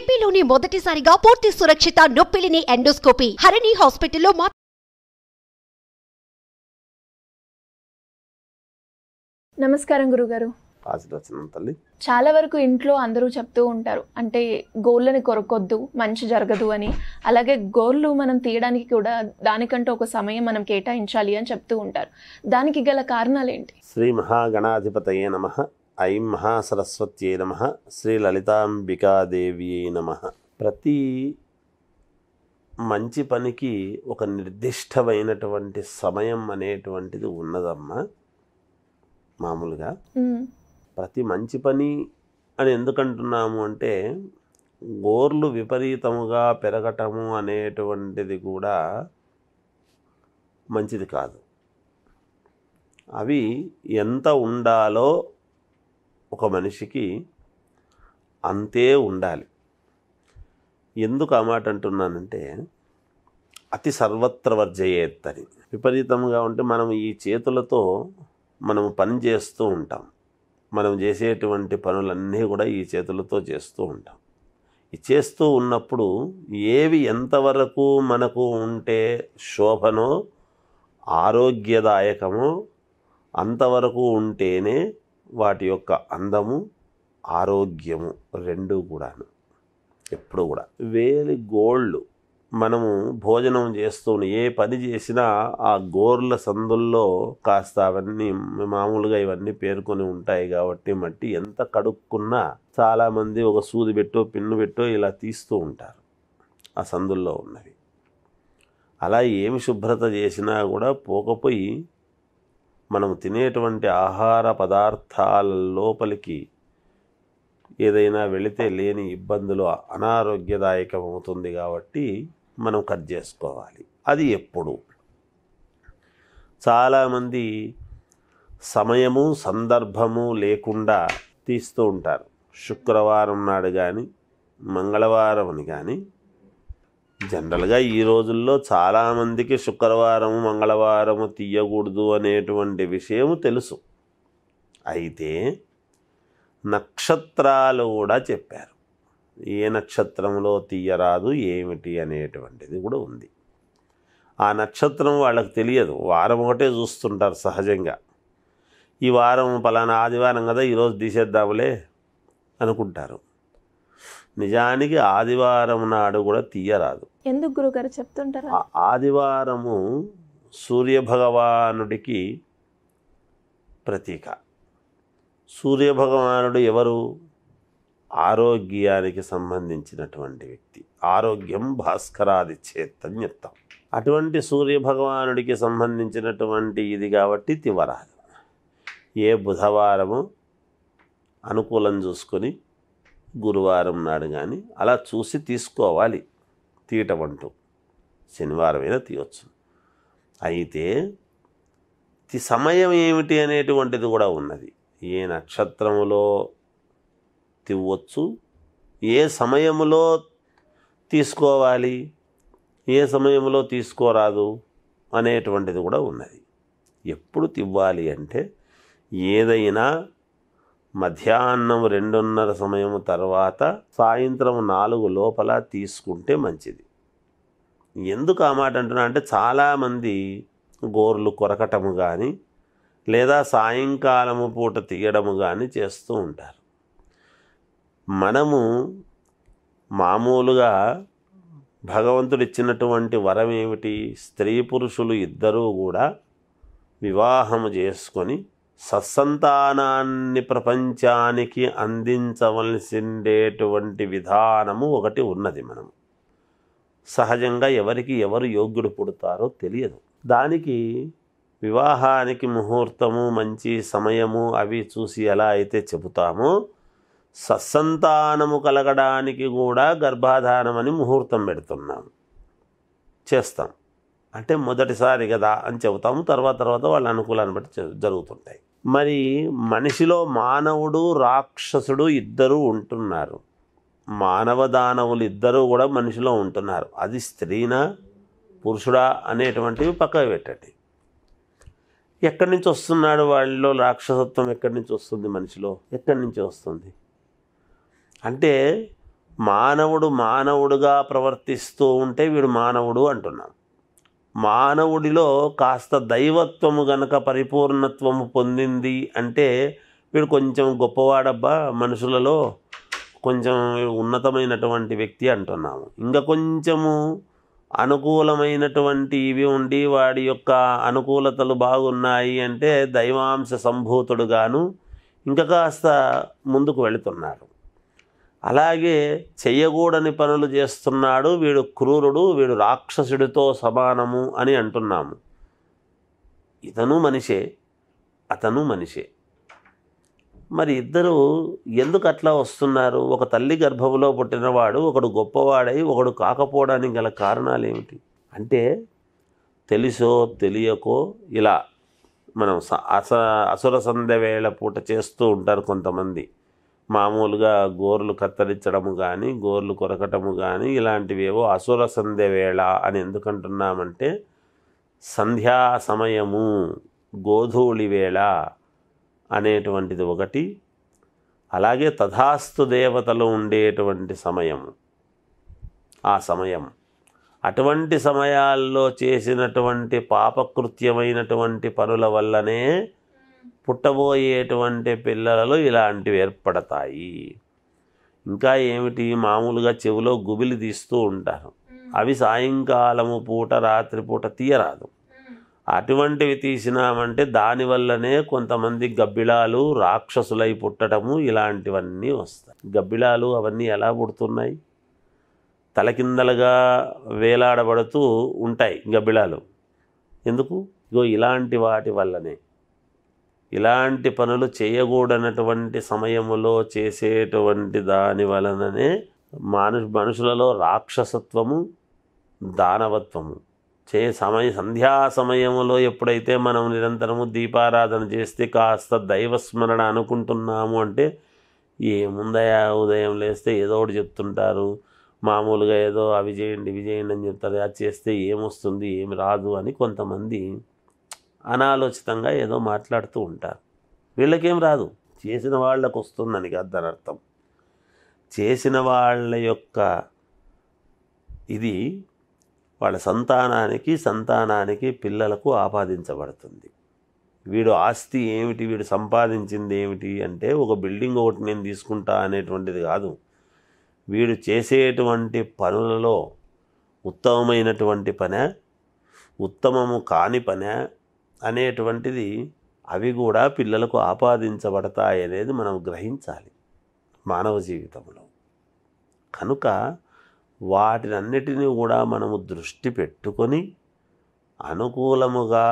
ఏపీలోనే మొదటిసారిగా పూర్తి సురక్షిత నొప్పిలిని ఎండోస్కోపీ హరిణి హాస్పిటల్లో మా నమస్కారం గురుగారు చాలా వరకు ఇంట్లో అందరూ చెప్తూ ఉంటారు అంటే గోళ్ళని కొరకొద్దు మంచి జరగదు అని అలాగే గోళ్ళు మనం తీయడానికి కూడా దానికంటూ ఒక సమయం మనం కేటాయించాలి అని చెప్తూ ఉంటారు దానికి గల కారణాలు ఏంటి శ్రీ మహాగణాధిపతయే నమ ఐం మహాసరస్వత్యై నమ శ్రీ లలితాంబికాదేవి నమ ప్రతి మంచి పనికి ఒక నిర్దిష్టమైనటువంటి సమయం అనేటువంటిది ఉన్నదమ్మా మామూలుగా ప్రతి మంచి పని అని ఎందుకంటున్నాము అంటే గోర్లు విపరీతముగా పెరగటము అనేటువంటిది కూడా మంచిది కాదు అవి ఎంత ఉండాలో ఒక మనిషికి అంతే ఉండాలి ఎందుకు ఆ మాట అంటున్నానంటే అతి సర్వత్ర వర్జయేత్తని విపరీతంగా ఉంటే మనం ఈ చేతులతో మనం పని చేస్తూ ఉంటాం మనం చేసేటువంటి పనులన్నీ కూడా ఈ చేతులతో చేస్తూ ఉంటాం ఈ చేస్తూ ఉన్నప్పుడు ఏవి ఎంతవరకు మనకు ఉంటే శోభనో ఆరోగ్యదాయకమో అంతవరకు ఉంటేనే వాటి యొక్క అందము ఆరోగ్యము రెండు కూడాను ఎప్పుడు కూడా వేలి గోళ్ళు మనము భోజనం చేస్తూ ఏ పని చేసినా ఆ గోర్ల సందుల్లో కాస్త అవన్నీ మామూలుగా ఇవన్నీ పేర్కొని ఉంటాయి కాబట్టి మట్టి ఎంత కడుక్కున్నా చాలామంది ఒక సూది పెట్టో పిన్ను పెట్టో ఇలా తీస్తూ ఉంటారు ఆ సందుల్లో ఉన్నవి అలా ఏమి శుభ్రత చేసినా కూడా పోకపోయి మనం తినేటువంటి ఆహార పదార్థాల లోపలికి ఏదైనా వెళితే లేని ఇబ్బందులు అనారోగ్యదాయకమవుతుంది కాబట్టి మనం కట్ చేసుకోవాలి అది ఎప్పుడు చాలామంది సమయము సందర్భము లేకుండా తీస్తూ ఉంటారు శుక్రవారం నాడు కానీ మంగళవారం అని కానీ జనరల్గా ఈ రోజుల్లో చాలామందికి శుక్రవారం మంగళవారము తీయకూడదు అనేటువంటి విషయము తెలుసు అయితే నక్షత్రాలు కూడా చెప్పారు ఏ నక్షత్రంలో తీయరాదు ఏమిటి అనేటువంటిది కూడా ఉంది ఆ నక్షత్రం వాళ్ళకి తెలియదు వారం ఒకటే చూస్తుంటారు సహజంగా ఈ వారం పలానా ఆదివారం కదా ఈరోజు తీసేద్దాములే అనుకుంటారు నిజానికి ఆదివారం నాడు కూడా తీయరాదు ఎందుకు గురుగారు చెప్తుంటారు ఆదివారము సూర్యభగవానుడికి ప్రతీక సూర్యభగవానుడు ఎవరు ఆరోగ్యానికి సంబంధించినటువంటి వ్యక్తి ఆరోగ్యం భాస్కరాది చేత్తని చెప్తాం అటువంటి సూర్యభగవానుడికి సంబంధించినటువంటి ఇది కాబట్టి తివరాదు ఏ బుధవారము అనుకూలం చూసుకొని గురువారం నాడు కానీ అలా చూసి తీసుకోవాలి తీయటం అంటూ శనివారమైనా తీయవచ్చు అయితే సమయం ఏమిటి అనేటువంటిది కూడా ఉన్నది ఏ నక్షత్రములో తివ్వచ్చు ఏ సమయములో తీసుకోవాలి ఏ సమయంలో తీసుకోరాదు అనేటువంటిది కూడా ఉన్నది ఎప్పుడు తివ్వాలి అంటే ఏదైనా మధ్యాహ్నం రెండున్నర సమయం తర్వాత సాయంత్రం నాలుగు లోపల తీసుకుంటే మంచిది ఎందుకు ఆ మాట అంటున్నా అంటే చాలామంది గోర్లు కొరకటము కానీ లేదా సాయంకాలము పూట తీయడము కానీ చేస్తూ ఉంటారు మనము మామూలుగా భగవంతుడు ఇచ్చినటువంటి వరం ఏమిటి స్త్రీ పురుషులు ఇద్దరూ కూడా వివాహము చేసుకొని సత్సంతానాన్ని ప్రపంచానికి అందించవలసిండేటువంటి విధానము ఒకటి ఉన్నది మనం సహజంగా ఎవరికి ఎవరు యోగ్యుడు పుడతారో తెలియదు దానికి వివాహానికి ముహూర్తము మంచి సమయము అవి చూసి ఎలా అయితే చెబుతామో సత్సంతానము కలగడానికి కూడా గర్భాధానమని ముహూర్తం పెడుతున్నాం చేస్తాం అంటే మొదటిసారి కదా అని చెబుతాము తర్వాత తర్వాత వాళ్ళ అనుకూలాన్ని బట్టి జరుగుతుంటాయి మరి మనిషిలో మానవుడు రాక్షసుడు ఇద్దరూ ఉంటున్నారు మానవ దానవులు ఇద్దరూ కూడా మనిషిలో ఉంటున్నారు అది స్త్రీనా పురుషుడా అనేటువంటివి పక్కకు పెట్టండి ఎక్కడి నుంచి వస్తున్నాడు వాళ్ళలో రాక్షసత్వం ఎక్కడి నుంచి వస్తుంది మనిషిలో ఎక్కడి నుంచి వస్తుంది అంటే మానవుడు మానవుడుగా ప్రవర్తిస్తూ ఉంటే వీడు మానవుడు అంటున్నాం మానవుడిలో కాస్త దైవత్వము గనక పరిపూర్ణత్వము పొందింది అంటే వీడు కొంచెం గొప్పవాడబ్బా మనుషులలో కొంచెం ఉన్నతమైనటువంటి వ్యక్తి అంటున్నాము ఇంకా కొంచెము అనుకూలమైనటువంటి ఇవి ఉండి వాడి యొక్క అనుకూలతలు బాగున్నాయి అంటే దైవాంశ గాను ఇంకా కాస్త ముందుకు వెళుతున్నారు అలాగే చెయ్యకూడని పనులు చేస్తున్నాడు వీడు క్రూరుడు వీడు రాక్షసుడితో సమానము అని అంటున్నాము ఇతను మనిషే అతను మనిషే మరి ఇద్దరు ఎందుకు అట్లా వస్తున్నారు ఒక తల్లి గర్భంలో పుట్టినవాడు ఒకడు గొప్పవాడై ఒకడు కాకపోవడానికి గల కారణాలు ఏమిటి అంటే తెలిసో తెలియకో ఇలా మనం అస అసుర సంధ్య వేళ పూట చేస్తూ ఉంటారు కొంతమంది మామూలుగా గోర్లు కత్తిరించడము కానీ గోర్లు కొరకటము కానీ ఇలాంటివేవో అసుర సంధ్య వేళ అని ఎందుకంటున్నామంటే సంధ్యా సమయము గోధూళి వేళ అనేటువంటిది ఒకటి అలాగే తథాస్తు దేవతలు ఉండేటువంటి సమయము ఆ సమయం అటువంటి సమయాల్లో చేసినటువంటి పాపకృత్యమైనటువంటి పనుల వల్లనే పుట్టబోయేటువంటి పిల్లలలో ఇలాంటివి ఏర్పడతాయి ఇంకా ఏమిటి మామూలుగా చెవిలో గుబిలి తీస్తూ ఉంటారు అవి సాయంకాలము పూట రాత్రిపూట తీయరాదు అటువంటివి తీసినామంటే దానివల్లనే కొంతమంది గబ్బిళాలు రాక్షసులై పుట్టడము ఇలాంటివన్నీ వస్తాయి గబ్బిళాలు అవన్నీ ఎలా పుడుతున్నాయి తలకిందలుగా వేలాడబడుతూ ఉంటాయి గబ్బిళాలు ఎందుకు ఇగో ఇలాంటి వాటి వల్లనే ఇలాంటి పనులు చేయకూడనటువంటి సమయములో చేసేటువంటి దాని వలననే మాను మనుషులలో రాక్షసత్వము దానవత్వము చే సమయ సంధ్యా సమయంలో ఎప్పుడైతే మనం నిరంతరము దీపారాధన చేస్తే కాస్త దైవస్మరణ అనుకుంటున్నాము అంటే ఏముందయా ఉదయం లేస్తే ఏదో ఒకటి చెప్తుంటారు మామూలుగా ఏదో అవి చేయండి ఇవి చేయండి అని చెప్తారు అది చేస్తే ఏమొస్తుంది ఏమి రాదు అని కొంతమంది అనాలోచితంగా ఏదో మాట్లాడుతూ ఉంటారు వీళ్ళకేం రాదు చేసిన వాళ్ళకు వస్తుందని కాదు దాని అర్థం చేసిన వాళ్ళ యొక్క ఇది వాళ్ళ సంతానానికి సంతానానికి పిల్లలకు ఆపాదించబడుతుంది వీడు ఆస్తి ఏమిటి వీడు సంపాదించింది ఏమిటి అంటే ఒక బిల్డింగ్ ఒకటి నేను తీసుకుంటా అనేటువంటిది కాదు వీడు చేసేటువంటి పనులలో ఉత్తమమైనటువంటి పనే ఉత్తమము కాని పనే అనేటువంటిది అవి కూడా పిల్లలకు ఆపాదించబడతాయి అనేది మనం గ్రహించాలి మానవ జీవితంలో కనుక వాటినన్నిటినీ కూడా మనము దృష్టి పెట్టుకొని అనుకూలముగా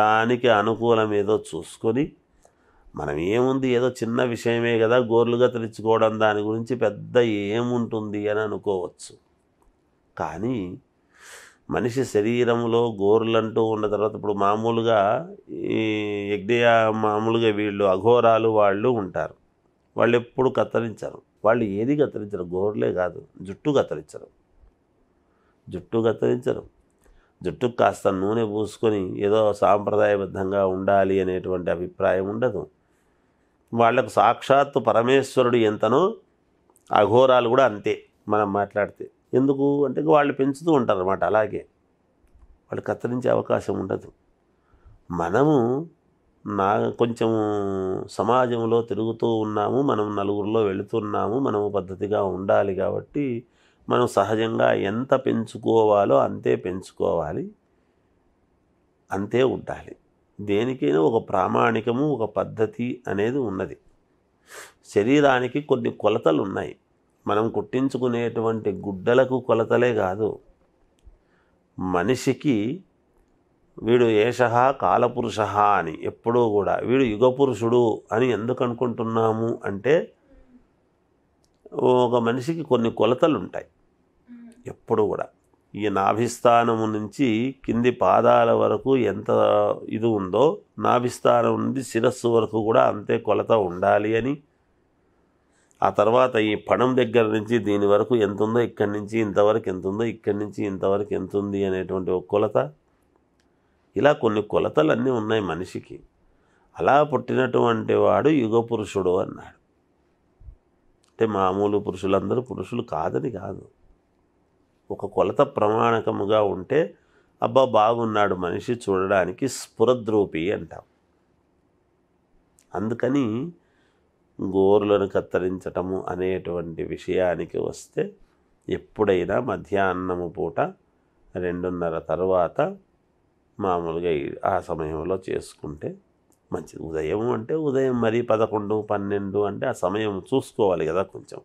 దానికి అనుకూలం ఏదో చూసుకొని మనం ఏముంది ఏదో చిన్న విషయమే కదా గోర్లుగా తెరుచుకోవడం దాని గురించి పెద్ద ఏముంటుంది అని అనుకోవచ్చు కానీ మనిషి శరీరంలో గోర్లంటూ ఉన్న తర్వాత ఇప్పుడు మామూలుగా ఈ యజ్ఞ మామూలుగా వీళ్ళు అఘోరాలు వాళ్ళు ఉంటారు వాళ్ళు ఎప్పుడు కత్తిరించరు వాళ్ళు ఏది కత్తిరించరు గోర్లే కాదు జుట్టు కత్తిరించరు జుట్టు కత్తిరించరు జుట్టుకు కాస్త నూనె పూసుకొని ఏదో సాంప్రదాయబద్ధంగా ఉండాలి అనేటువంటి అభిప్రాయం ఉండదు వాళ్లకు సాక్షాత్తు పరమేశ్వరుడు ఎంతనో అఘోరాలు కూడా అంతే మనం మాట్లాడితే ఎందుకు అంటే వాళ్ళు పెంచుతూ ఉంటారు అన్నమాట అలాగే వాళ్ళు కత్తిరించే అవకాశం ఉండదు మనము నా కొంచెం సమాజంలో తిరుగుతూ ఉన్నాము మనం నలుగురిలో వెళుతున్నాము మనము పద్ధతిగా ఉండాలి కాబట్టి మనం సహజంగా ఎంత పెంచుకోవాలో అంతే పెంచుకోవాలి అంతే ఉండాలి దేనికైనా ఒక ప్రామాణికము ఒక పద్ధతి అనేది ఉన్నది శరీరానికి కొన్ని కొలతలు ఉన్నాయి మనం కుట్టించుకునేటువంటి గుడ్డలకు కొలతలే కాదు మనిషికి వీడు ఏష కాలపురుష అని ఎప్పుడూ కూడా వీడు యుగపురుషుడు అని ఎందుకు అనుకుంటున్నాము అంటే ఒక మనిషికి కొన్ని కొలతలు ఉంటాయి ఎప్పుడు కూడా ఈ నాభిస్థానము నుంచి కింది పాదాల వరకు ఎంత ఇది ఉందో నాభిస్థానం నుండి శిరస్సు వరకు కూడా అంతే కొలత ఉండాలి అని ఆ తర్వాత ఈ పణం దగ్గర నుంచి దీని వరకు ఎంత ఉందో ఇక్కడి నుంచి ఇంతవరకు ఎంత ఉందో ఇక్కడి నుంచి ఇంతవరకు ఎంత ఉంది అనేటువంటి ఒక కొలత ఇలా కొన్ని కొలతలు అన్నీ ఉన్నాయి మనిషికి అలా పుట్టినటువంటి వాడు యుగ పురుషుడు అన్నాడు అంటే మామూలు పురుషులందరూ పురుషులు కాదని కాదు ఒక కొలత ప్రమాణకముగా ఉంటే అబ్బా బాగున్నాడు మనిషి చూడడానికి స్ఫురద్రూపి అంటాం అందుకని గోరులను కత్తిరించటము అనేటువంటి విషయానికి వస్తే ఎప్పుడైనా మధ్యాహ్నము పూట రెండున్నర తర్వాత మామూలుగా ఆ సమయంలో చేసుకుంటే మంచిది ఉదయం అంటే ఉదయం మరి పదకొండు పన్నెండు అంటే ఆ సమయం చూసుకోవాలి కదా కొంచెం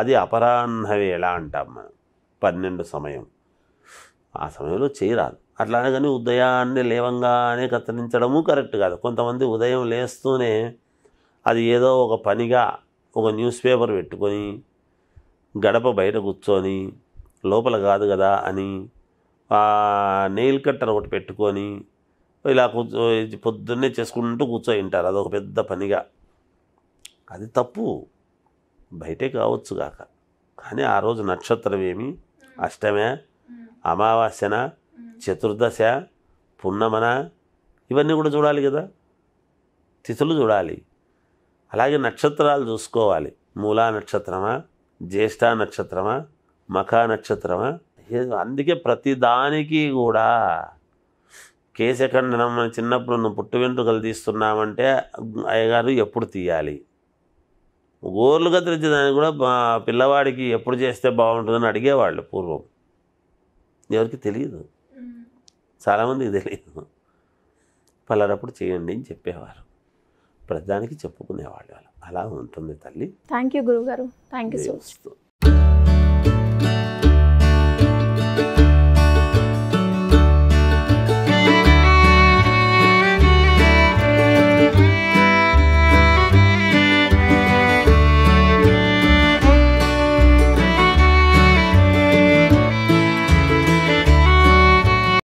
అది అపరాహ్న వేళ అంటాం మనం పన్నెండు సమయం ఆ సమయంలో చేయరాదు అట్లానే కానీ ఉదయాన్నే లేవంగానే కత్తిరించడము కరెక్ట్ కాదు కొంతమంది ఉదయం లేస్తూనే అది ఏదో ఒక పనిగా ఒక న్యూస్ పేపర్ పెట్టుకొని గడప బయట కూర్చొని లోపల కాదు కదా అని నెయిల్ కట్టర్ ఒకటి పెట్టుకొని ఇలా కూర్చో పొద్దున్నే చేసుకుంటూ కూర్చొని ఉంటారు అదొక పెద్ద పనిగా అది తప్పు బయటే కావచ్చు కాక కానీ ఆ రోజు నక్షత్రం ఏమి అష్టమే అమావాస్యన చతుర్దశ పున్నమన ఇవన్నీ కూడా చూడాలి కదా తిథులు చూడాలి అలాగే నక్షత్రాలు చూసుకోవాలి మూలా నక్షత్రమా జ్యేష్ఠ నక్షత్రమా మఖా నక్షత్రమా అందుకే ప్రతి దానికి కూడా కేశఖండనం మనం చిన్నప్పుడు నువ్వు పుట్టు వెంట్రుకలు తీస్తున్నామంటే అయ్యగారు ఎప్పుడు తీయాలి గోర్లు కత్తిరించేదానికి కూడా పిల్లవాడికి ఎప్పుడు చేస్తే బాగుంటుందని అడిగేవాళ్ళు పూర్వం ఎవరికి తెలియదు చాలామందికి తెలియదు పలానప్పుడు చేయండి అని చెప్పేవారు ప్రజానికి చెప్పుకునేవాళ్ళు అలా ఉంటుంది తల్లి థ్యాంక్ యూ గురుగారు థ్యాంక్ యూ సో మచ్